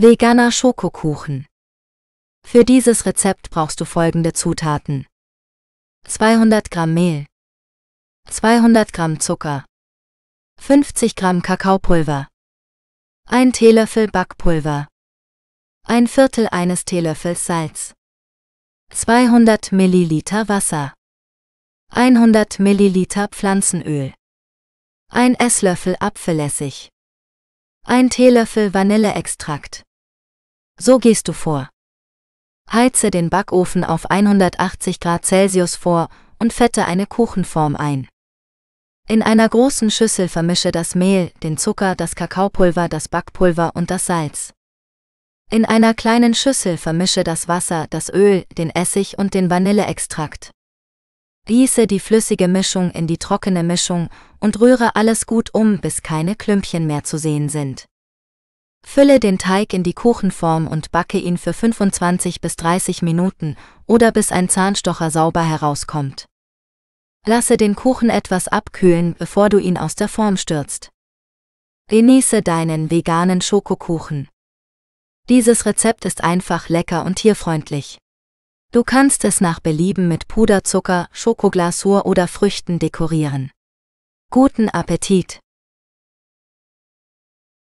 Veganer Schokokuchen. Für dieses Rezept brauchst du folgende Zutaten. 200 Gramm Mehl, 200 Gramm Zucker, 50 Gramm Kakaopulver, Ein Teelöffel Backpulver, ein Viertel eines Teelöffels Salz, 200 Milliliter Wasser, 100 Milliliter Pflanzenöl, ein Esslöffel Apfelessig, ein Teelöffel Vanilleextrakt, so gehst du vor. Heize den Backofen auf 180 Grad Celsius vor und fette eine Kuchenform ein. In einer großen Schüssel vermische das Mehl, den Zucker, das Kakaopulver, das Backpulver und das Salz. In einer kleinen Schüssel vermische das Wasser, das Öl, den Essig und den Vanilleextrakt. Gieße die flüssige Mischung in die trockene Mischung und rühre alles gut um, bis keine Klümpchen mehr zu sehen sind. Fülle den Teig in die Kuchenform und backe ihn für 25 bis 30 Minuten oder bis ein Zahnstocher sauber herauskommt. Lasse den Kuchen etwas abkühlen, bevor du ihn aus der Form stürzt. Genieße deinen veganen Schokokuchen. Dieses Rezept ist einfach lecker und tierfreundlich. Du kannst es nach Belieben mit Puderzucker, Schokoglasur oder Früchten dekorieren. Guten Appetit!